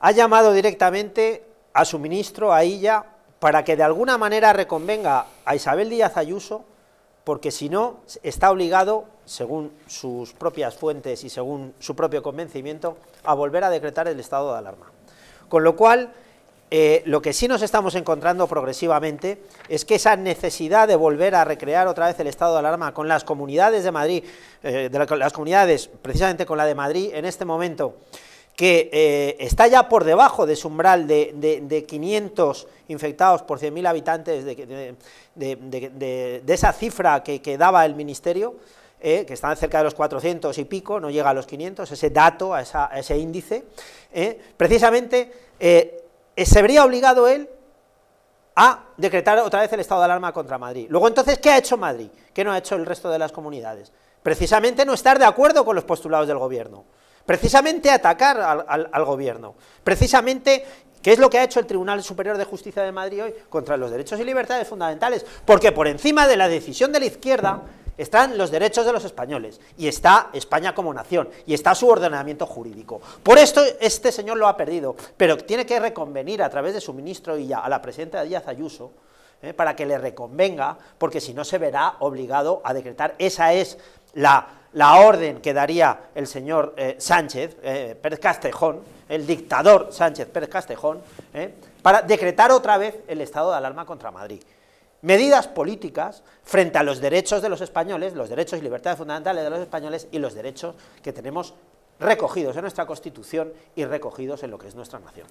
ha llamado directamente a su ministro, a ella, para que de alguna manera reconvenga a Isabel Díaz Ayuso, porque si no, está obligado, según sus propias fuentes y según su propio convencimiento, a volver a decretar el estado de alarma. Con lo cual, eh, lo que sí nos estamos encontrando progresivamente es que esa necesidad de volver a recrear otra vez el estado de alarma con las comunidades de Madrid, eh, las comunidades, precisamente con la de Madrid, en este momento, que eh, está ya por debajo de su umbral de, 500 infectados por 100.000 habitantes, de, esa cifra que, daba el Ministerio, eh, que está cerca de los 400 y pico, no llega a los 500, ese dato, a, ese índice, eh, precisamente se habría obligado él a decretar otra vez el estado de alarma contra Madrid. Luego entonces, ¿qué ha hecho Madrid? ¿Qué no ha hecho el resto de las comunidades? Precisamente no estar de acuerdo con los postulados del gobierno precisamente atacar al, gobierno, precisamente ¿Qué es lo que ha hecho el Tribunal Superior de Justicia de Madrid hoy contra los derechos y libertades fundamentales? Porque por encima de la decisión de la izquierda están los derechos de los españoles, y está España como nación, y está su ordenamiento jurídico. Por esto este señor lo ha perdido, pero tiene que reconvenir a través de su ministro y ya a la presidenta Díaz Ayuso, eh, para que le reconvenga, porque si no se verá obligado a decretar. Esa es la la orden que daría el señor eh, Sánchez eh, Pérez Castejón, el dictador Sánchez Pérez Castejón, eh, para decretar otra vez el estado de alarma contra Madrid. Medidas políticas frente a los derechos de los españoles, los derechos y libertades fundamentales de los españoles y los derechos que tenemos recogidos en nuestra Constitución y recogidos en lo que es nuestra nación.